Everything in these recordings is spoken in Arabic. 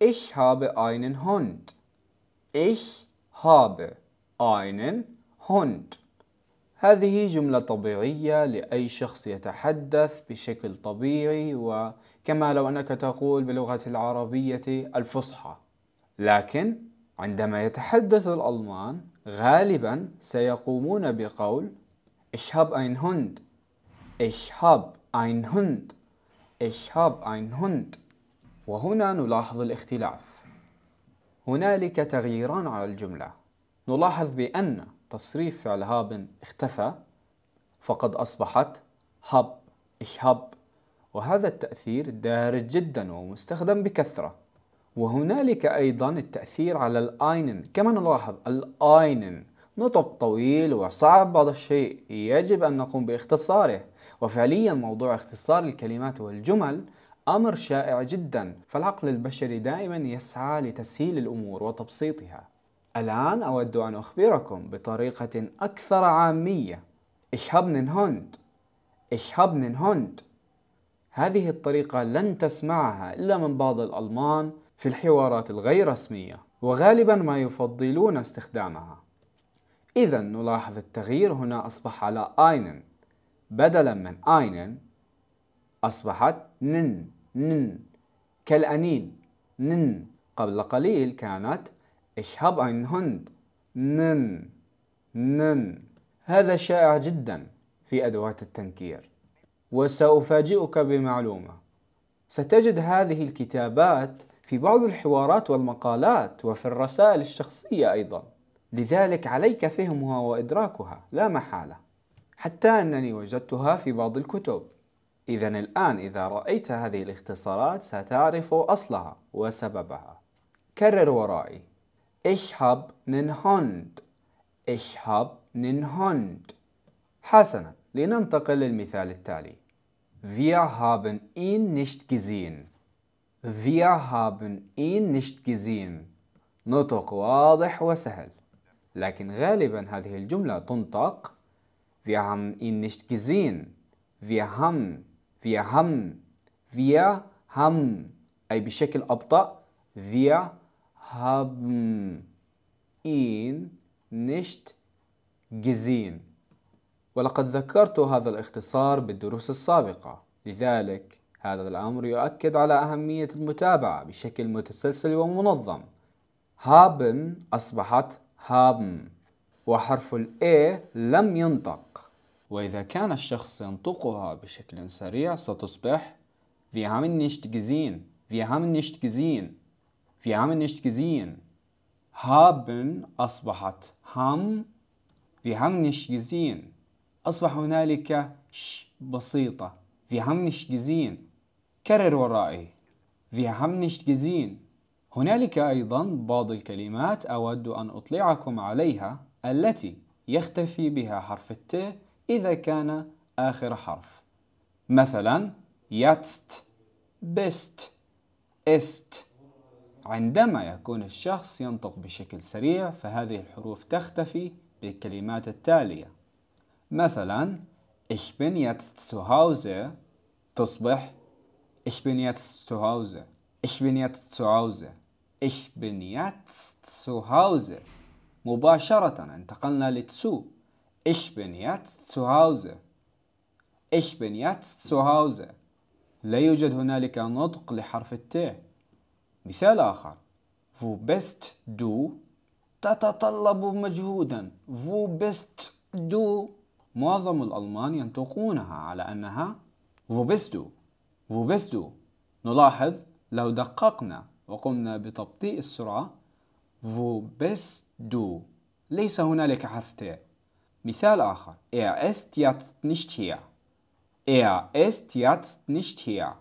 Ich habe einen Hund. Ich habe einen Hund. هذه جملة طبيعية لأي شخص يتحدث بشكل طبيعي وكما لو أنك تقول بلغة العربية الفصحى لكن عندما يتحدث الألمان غالبا سيقومون بقول Ich habe einen Hund Ich habe einen Hund Ich habe einen Hund وهنا نلاحظ الاختلاف هنالك تغييران على الجملة نلاحظ بأن تصريف فعل هابن اختفى فقد أصبحت هب هب وهذا التأثير دارج جدا ومستخدم بكثرة وهنالك أيضا التأثير على الآينن كما نلاحظ الآينن نطق طويل وصعب بعض الشيء يجب أن نقوم باختصاره وفعليا موضوع اختصار الكلمات والجمل أمر شائع جدا فالعقل البشري دائما يسعى لتسهيل الأمور وتبسيطها الآن أود أن أخبركم بطريقة أكثر عامية Ich hab nen Hund Ich hab هذه الطريقة لن تسمعها إلا من بعض الألمان في الحوارات الغير رسمية وغالبا ما يفضلون استخدامها إذا نلاحظ التغيير هنا أصبح على آينن بدلا من آينن أصبحت نن نن كالأنين نن قبل قليل كانت اشهب عن هند نن نن هذا شائع جدا في أدوات التنكير وسأفاجئك بمعلومة ستجد هذه الكتابات في بعض الحوارات والمقالات وفي الرسائل الشخصية أيضا لذلك عليك فهمها وإدراكها لا محالة حتى أنني وجدتها في بعض الكتب إذا الآن إذا رأيت هذه الاختصارات ستعرف أصلها وسببها كرر ورائي إيش hab nen Hund Ich hab حسنا لننتقل للمثال التالي Wir haben ihn nicht gesehen Wir haben ihn nicht gesehen نطق واضح وسهل لكن غالبا هذه الجملة تنطق Wir haben ihn nicht gesehen Wir haben Wir haben. Wir haben. أي بشكل أبطأ. Wir haben ihn nicht gesehen. ولقد ذكرت هذا الاختصار بالدروس السابقة. لذلك هذا الأمر يؤكد على أهمية المتابعة بشكل متسلسل ومنظم. haben أصبحت haben وحرف الـ A لم ينطق وإذا كان الشخص ينطقها بشكل سريع ستصبح Wir haben nicht gesehen. Wir haben nicht gesehen. Wir haben nicht gesehen. haben أصبحت هم Wir haben nicht gesehen. أصبح هنالك ش بسيطة Wir haben nicht gesehen. كرر ورائي Wir haben nicht gesehen. هنالك أيضا بعض الكلمات أود أن أطلعكم عليها التي يختفي بها حرف الت إذا كان آخر حرف مثلا يتست بست است عندما يكون الشخص ينطق بشكل سريع فهذه الحروف تختفي بالكلمات التالية مثلا ich bin jetzt zu Hause تصبح ich bin jetzt zu Hause ich bin jetzt zu Hause ich bin jetzt zu Hause مباشرة انتقلنا لتسو Ich bin jetzt zu Hause. Ich bin jetzt zu Hause. لا يوجد هنالك نطق لحرف الت. مثال آخر. Wo bist du? تتطلب مجهودا. Wo bist du? معظم الألمان ينطقونها على أنها Wo bist du? Wo bist du? نلاحظ لو دققنا وقمنا بتبطيء السرعة Wo bist du? ليس هنالك حرف ت. مثال آخر Er ist jetzt nicht hier Er ist jetzt nicht hier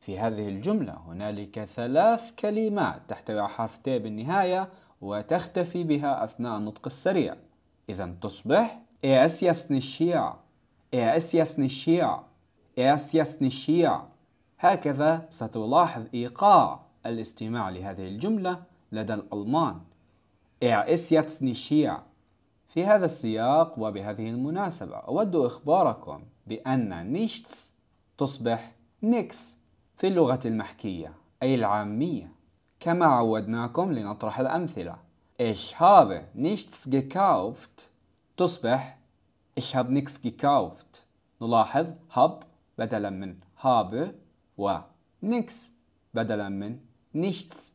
في هذه الجملة هنالك ثلاث كلمات تحتوي على حرف ت بالنهاية وتختفي بها أثناء النطق السريع إذا تصبح Er ist jetzt nicht hier Er ist jetzt nicht hier Er ist jetzt nicht hier هكذا ستلاحظ إيقاع الاستماع لهذه الجملة لدى الألمان Er ist jetzt nicht hier في هذا السياق وبهذه المناسبة أود إخباركم بأن نيشتس تصبح نيكس في اللغة المحكية أي العامية كما عودناكم لنطرح الأمثلة إيش هابي نيشتس جيكاوفت تصبح إيش هاب نيكس جيكاوفت نلاحظ هاب بدلا من habe و nix بدلا من نيشتس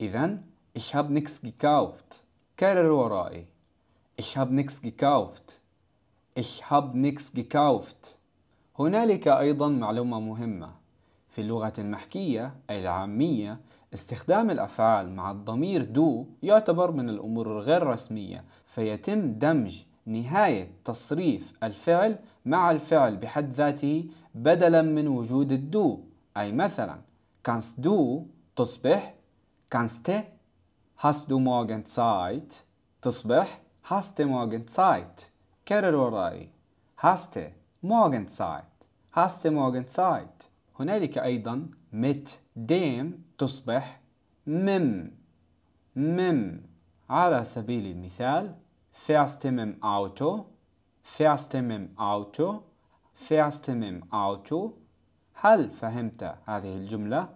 إذا إيش هاب نيكس جيكاوفت كرر ورائي Ich habe nichts gekauft. Ich habe nichts gekauft. هنالك أيضا معلومة مهمة في اللغة المحكية أي العامية استخدام الأفعال مع الضمير دو يعتبر من الأمور الغير رسمية فيتم دمج نهاية تصريف الفعل مع الفعل بحد ذاته بدلا من وجود الدو أي مثلا كانس دو تصبح kannst hast دو موغن Zeit تصبح هاستي موغن سايت كرر ورائي هاستي موغن سايت هاستي موغن سايت هنالك أيضا مت ديم تصبح مم مم على سبيل المثال فيرست مم أوتو فيرست مم أوتو فيرست مم أوتو هل فهمت هذه الجملة؟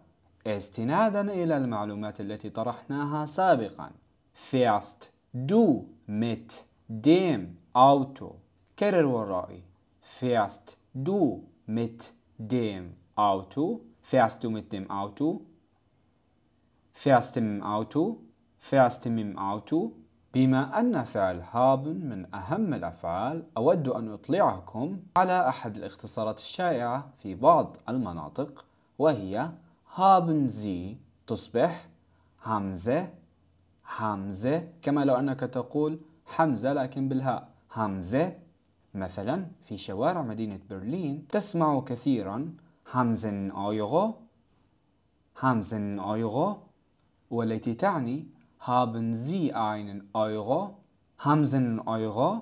استنادا إلى المعلومات التي طرحناها سابقا فيرست دو مت ديم أوتو كرر ورائي. فيست دو مت ديم أوتو فيست دو مت ديم أوتو فيست ميم أوتو فيست ميم أوتو بما أن فعل هابن من أهم الأفعال أود أن أطلعكم على أحد الاختصارات الشائعة في بعض المناطق وهي هابن زي تصبح همزة حمزة كما لو أنك تقول حمزة لكن بالهاء حمزة مثلا في شوارع مدينة برلين تسمع كثيرا همزن آيغو همزن آيغو والتي تعني هابن زي einen Euro haben Sie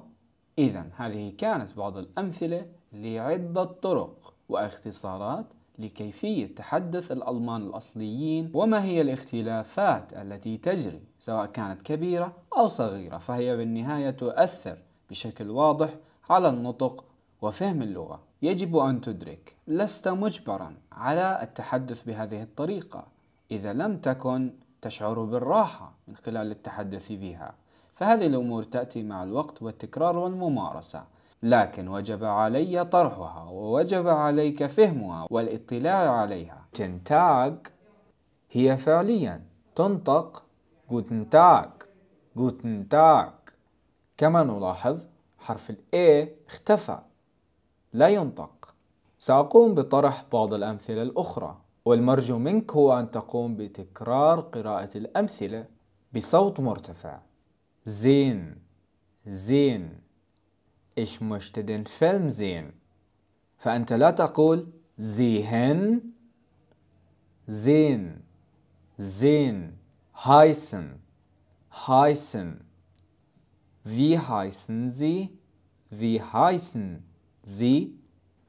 إذا هذه كانت بعض الأمثلة لعدة طرق واختصارات لكيفية تحدث الألمان الأصليين وما هي الاختلافات التي تجري سواء كانت كبيرة أو صغيرة فهي بالنهاية تؤثر بشكل واضح على النطق وفهم اللغة يجب أن تدرك لست مجبرا على التحدث بهذه الطريقة إذا لم تكن تشعر بالراحة من خلال التحدث بها فهذه الأمور تأتي مع الوقت والتكرار والممارسة لكن وجب علي طرحها ووجب عليك فهمها والاطلاع عليها تنتاج هي فعليا تنطق guten Tag guten Tag كما نلاحظ حرف ال A اختفى لا ينطق سأقوم بطرح بعض الأمثلة الأخرى والمرجو منك هو أن تقوم بتكرار قراءة الأمثلة بصوت مرتفع زين زين Ich möchte den Film sehen. فأنت لا تقول sehen sehen sehen heißen heißen wie heißen sie wie heißen sie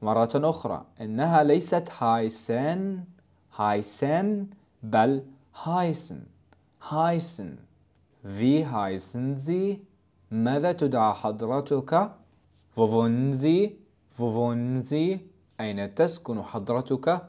مرة أخرى إنها ليست heißen heißen بل heißen heißen wie heißen sie ماذا تدعى حضرتك فوفونزي فوفونزي أين تسكن حضرتك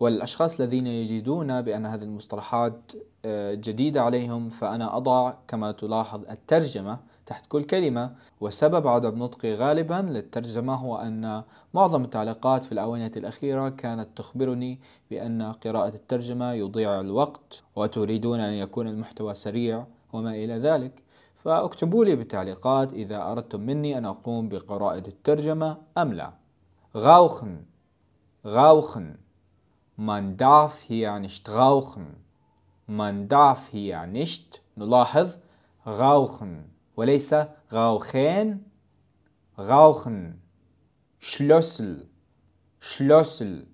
والأشخاص الذين يجدون بأن هذه المصطلحات آه، جديدة عليهم فأنا أضع كما تلاحظ الترجمة تحت كل كلمة وسبب عدم نطقي غالبا للترجمة هو أن معظم التعليقات في الآونة الأخيرة كانت تخبرني بأن قراءة الترجمة يضيع الوقت وتريدون أن يكون المحتوى سريع وما إلى ذلك فاكتبوا لي بالتعليقات إذا أردتم مني أن أقوم بقراءة الترجمة أم لا غاوخن غاوخن من داف هي نشت غاوخن من داف هي نشت نلاحظ غاوخن وليس غاوخين غاوخن شلوسل شلوسل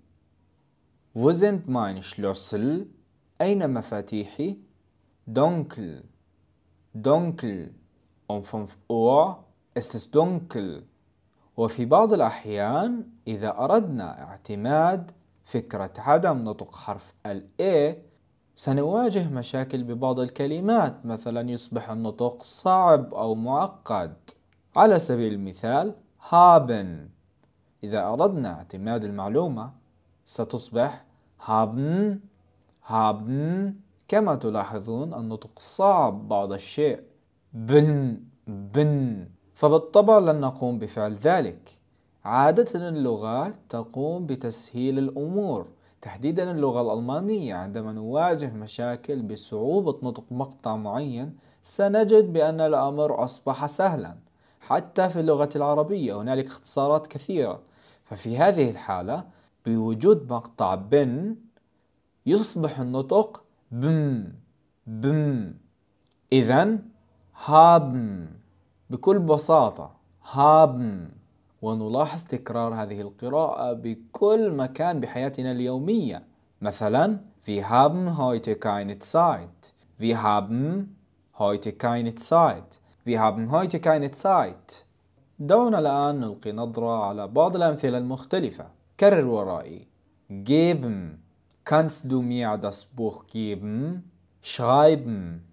وزنت ماين شلوسل أين مفاتيحي دونكل دونكل ومن Uhr ist es وفي بعض الأحيان إذا أردنا اعتماد فكرة عدم نطق حرف ال A سنواجه مشاكل ببعض الكلمات مثلا يصبح النطق صعب أو معقد على سبيل المثال هابن إذا أردنا اعتماد المعلومة ستصبح هابن هابن كما تلاحظون النطق صعب بعض الشيء بن بن فبالطبع لن نقوم بفعل ذلك عادة اللغات تقوم بتسهيل الأمور تحديدا اللغة الألمانية عندما نواجه مشاكل بصعوبة نطق مقطع معين سنجد بأن الأمر أصبح سهلا حتى في اللغة العربية هنالك اختصارات كثيرة ففي هذه الحالة بوجود مقطع بن يصبح النطق بم بم إذا هابن بكل بساطة هابن ونلاحظ تكرار هذه القراءة بكل مكان بحياتنا اليومية مثلا في هابن heute keine Zeit في هابن heute keine Zeit في haben heute keine سايت دعونا الآن نلقي نظرة على بعض الأمثلة المختلفة كرر ورائي جيبم Kannst du mir das Buch geben? Schreiben.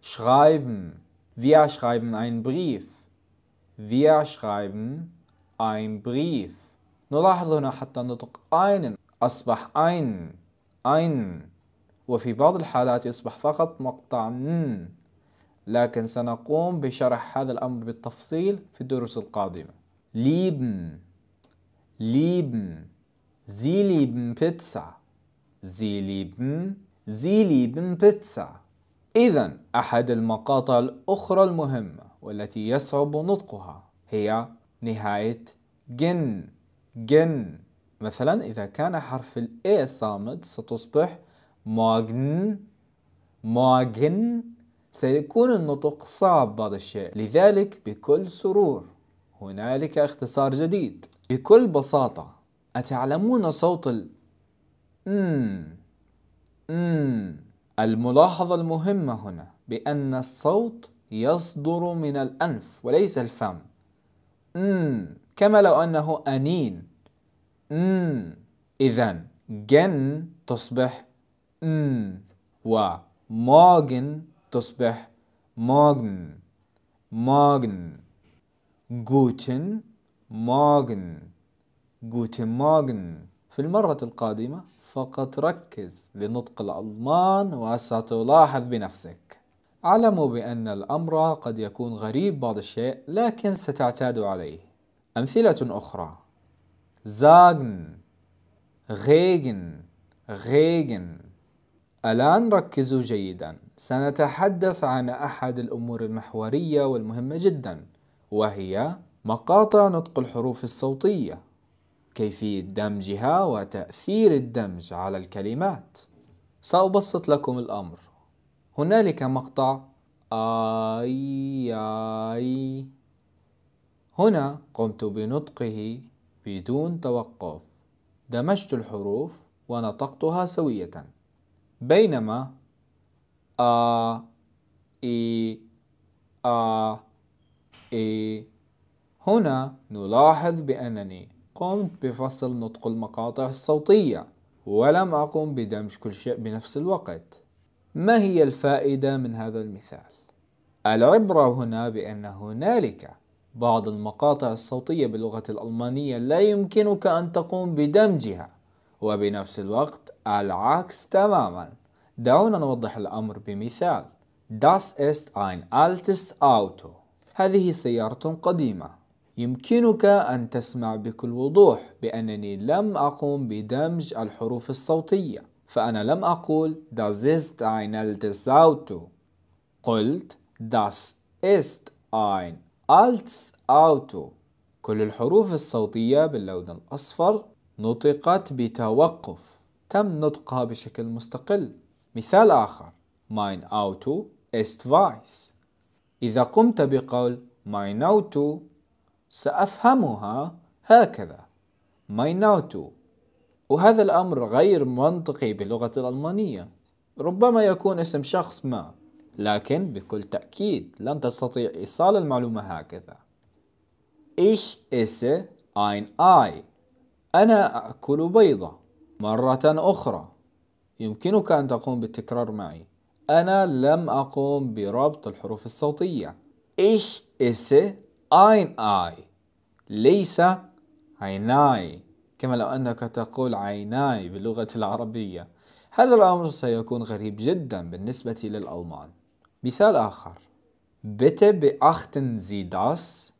Schreiben. Wir schreiben einen Brief. Wir schreiben einen Brief. نلاحظ هنا حتى نطق einen أصبح ein ein وفي بعض الحالات يصبح فقط مقطع ن لكن سنقوم بشرح هذا الأمر بالتفصيل في الدروس القادمة lieben lieben sie lieben Pizza Sie lieben, Sie lieben Pizza. إذا أحد المقاطع الأخرى المهمة والتي يصعب نطقها هي نهاية جن جن مثلا إذا كان حرف الـ A صامت ستصبح موغن موغن سيكون النطق صعب بعض الشيء لذلك بكل سرور هنالك اختصار جديد بكل بساطة أتعلمون صوت الـ م. م. الملاحظة المهمة هنا بأن الصوت يصدر من الأنف وليس الفم م. كما لو أنه أنين م. إذن جن تصبح م. وماجن تصبح ماجن ماجن جوتن ماجن, جوتن ماجن. في المرة القادمة فقط ركز لنطق الألمان وستلاحظ بنفسك اعلموا بأن الأمر قد يكون غريب بعض الشيء لكن ستعتاد عليه أمثلة أخرى زاغن غيغن غيغن الآن ركزوا جيدا سنتحدث عن أحد الأمور المحورية والمهمة جدا وهي مقاطع نطق الحروف الصوتية كيفية دمجها وتأثير الدمج على الكلمات سأبسط لكم الأمر هنالك مقطع آي آي هنا قمت بنطقه بدون توقف دمجت الحروف ونطقتها سوية بينما آ إي آ إي هنا نلاحظ بأنني قمت بفصل نطق المقاطع الصوتية ولم أقم بدمج كل شيء بنفس الوقت ما هي الفائدة من هذا المثال؟ العبرة هنا بأن هنالك بعض المقاطع الصوتية باللغة الألمانية لا يمكنك أن تقوم بدمجها وبنفس الوقت العكس تماما دعونا نوضح الأمر بمثال Das ist ein altes Auto هذه سيارة قديمة يمكنك أن تسمع بكل وضوح بأنني لم أقم بدمج الحروف الصوتية فأنا لم أقول Das ist ein altes Auto قلت Das ist ein altes Auto كل الحروف الصوتية باللون الأصفر نطقت بتوقف تم نطقها بشكل مستقل مثال آخر Mein Auto ist weiß إذا قمت بقول Mein Auto سأفهمها هكذا my to وهذا الأمر غير منطقي باللغة الألمانية ربما يكون اسم شخص ما لكن بكل تأكيد لن تستطيع إيصال المعلومة هكذا إيش إس أين آي أنا أكل بيضة مرة أخرى يمكنك أن تقوم بالتكرار معي أنا لم أقوم بربط الحروف الصوتية إيش إس أين آي ليس عيناي كما لو أنك تقول عيناي باللغة العربية هذا الأمر سيكون غريب جدا بالنسبة للألمان مثال آخر bitte beachten Sie das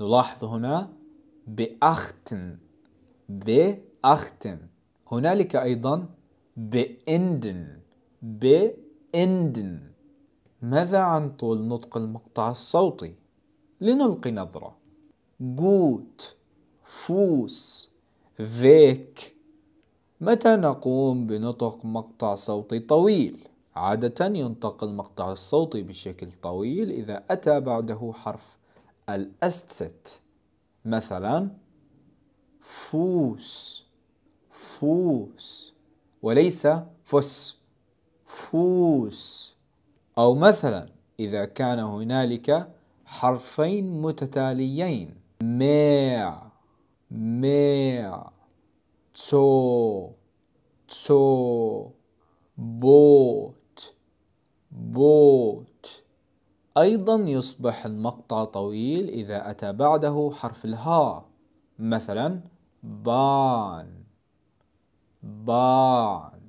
نلاحظ هنا beachten beachten هنالك أيضا beenden beenden ماذا عن طول نطق المقطع الصوتي لنلقي نظرة جوت فوس فيك متى نقوم بنطق مقطع صوتي طويل عادة ينطق المقطع الصوتي بشكل طويل إذا أتى بعده حرف الأستست مثلا فوس فوس وليس فس فوس أو مثلا إذا كان هنالك حرفين متتاليين مع مع تو تو بوت بوت أيضا يصبح المقطع طويل إذا أتى بعده حرف الهاء مثلا بان بان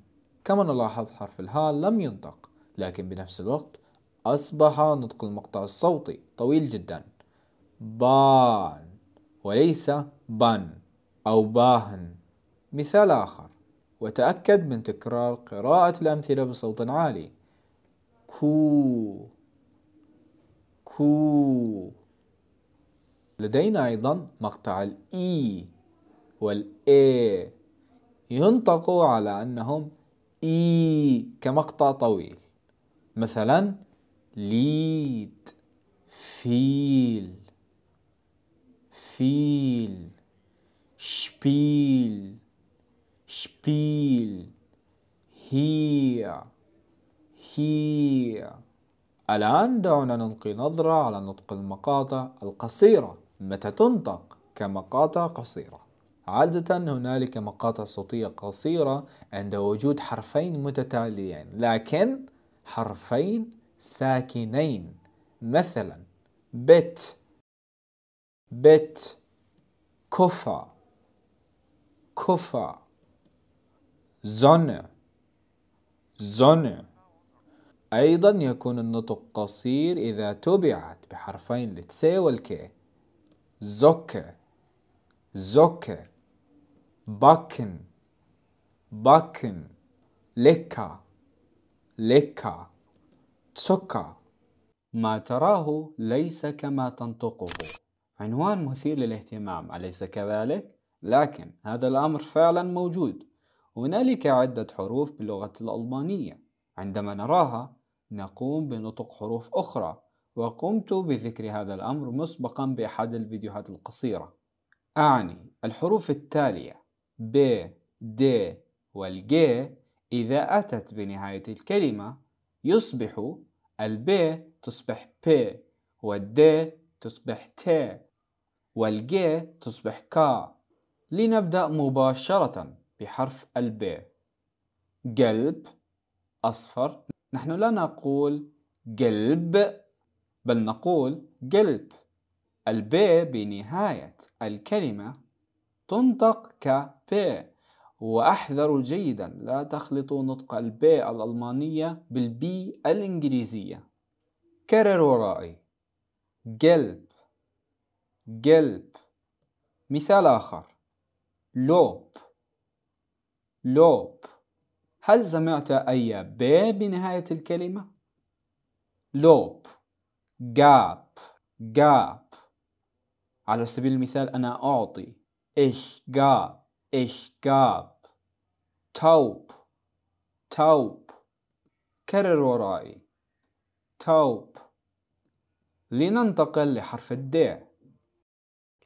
كما نلاحظ حرف الهاء لم ينطق لكن بنفس الوقت أصبح نطق المقطع الصوتي طويل جدا بان وليس بان أو باهن مثال آخر وتأكد من تكرار قراءة الأمثلة بصوت عالي كو كو لدينا أيضا مقطع الإي e والإي ينطق على أنهم إي e كمقطع طويل مثلا lead feel feel spiel spiel hear hear الآن دعونا نلقي نظرة على نطق المقاطع القصيرة متى تنطق كمقاطع قصيرة عادة هنالك مقاطع صوتية قصيرة عند وجود حرفين متتاليين لكن حرفين ساكنين مثلا بيت بيت كفا كفا زنه زنه أيضا يكون النطق قصير إذا تبعت بحرفين لتس والك زكة زكة باكن باكن لكا لكا تسكع ما تراه ليس كما تنطقه عنوان مثير للاهتمام أليس كذلك؟ لكن هذا الأمر فعلا موجود هنالك عدة حروف باللغة الألمانية عندما نراها نقوم بنطق حروف أخرى وقمت بذكر هذا الأمر مسبقا بأحد الفيديوهات القصيرة أعني الحروف التالية ب د والج إذا أتت بنهاية الكلمة يصبح الب تصبح ب والد تصبح ت والج تصبح ك لنبدأ مباشرة بحرف الب قلب أصفر نحن لا نقول قلب بل نقول قلب الب بنهاية الكلمة تنطق ك ب وأحذروا جيدا لا تخلطوا نطق الباء الألمانية بالبي الإنجليزية كرر ورائي جلب جلب مثال آخر لوب لوب هل سمعت أي ب بنهاية الكلمة؟ لوب جاب جاب على سبيل المثال أنا أعطي إيش جاب إيش جاب توب توب كرر ورائي توب لننتقل لحرف الد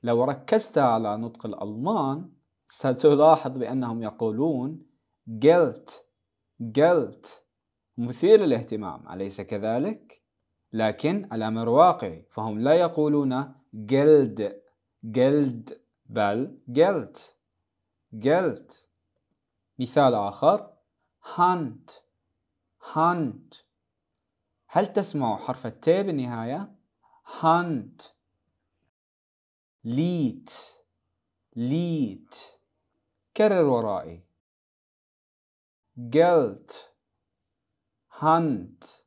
لو ركزت على نطق الألمان ستلاحظ بأنهم يقولون جلت جلت مثير للاهتمام أليس كذلك؟ لكن الأمر واقعي فهم لا يقولون جلد جلد بل جلت جلت مثال آخر hunt hunt هل تسمع حرف الت بالنهاية؟ hunt lead lead كرر ورائي guilt hunt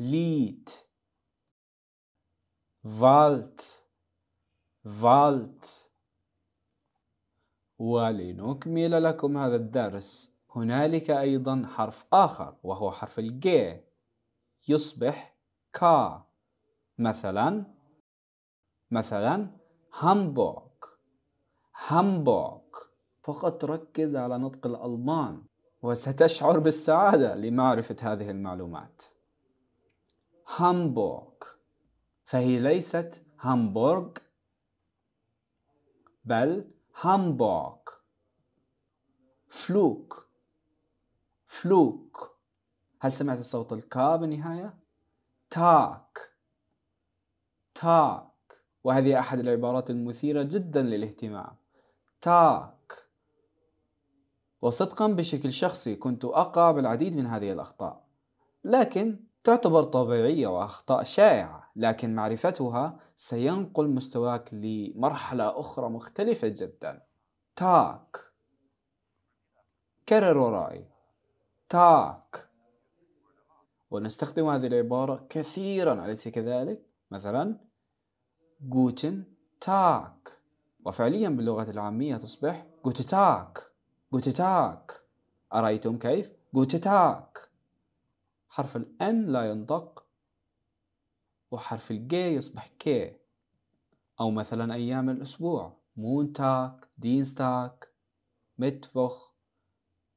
lead vault vault ولنكمل لكم هذا الدرس هنالك أيضا حرف آخر وهو حرف الج يصبح كا مثلا مثلا هامبورغ هامبورغ فقط ركز على نطق الألمان وستشعر بالسعادة لمعرفة هذه المعلومات هامبورغ فهي ليست هامبورغ بل هامبورغ فلوك فلوك هل سمعت صوت الكا بالنهاية؟ تاك تاك وهذه أحد العبارات المثيرة جدا للاهتمام تاك وصدقا بشكل شخصي كنت أقع بالعديد من هذه الأخطاء لكن تعتبر طبيعية وأخطاء شائعة لكن معرفتها سينقل مستواك لمرحلة أخرى مختلفة جدا تاك كرر ورائي تاك ونستخدم هذه العبارة كثيرا أليس كذلك؟ مثلا جوتن تاك وفعليا باللغة العامية تصبح جوتتاك جوتتاك أرأيتم كيف؟ جوتتاك حرف الان لا ينطق وحرف G يصبح كي أو مثلا أيام الأسبوع مونتاك دينستاك متفخ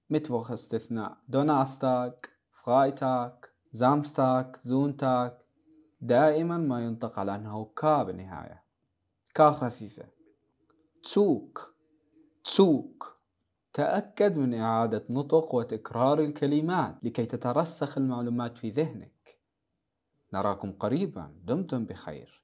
متفخ استثناء دوناستاك فرايتاك زامستاك زونتاك دائما ما ينطق على أنه كا بالنهاية كا خفيفة توك توك تأكد من إعادة نطق وتكرار الكلمات لكي تترسخ المعلومات في ذهنك نراكم قريبا دمتم بخير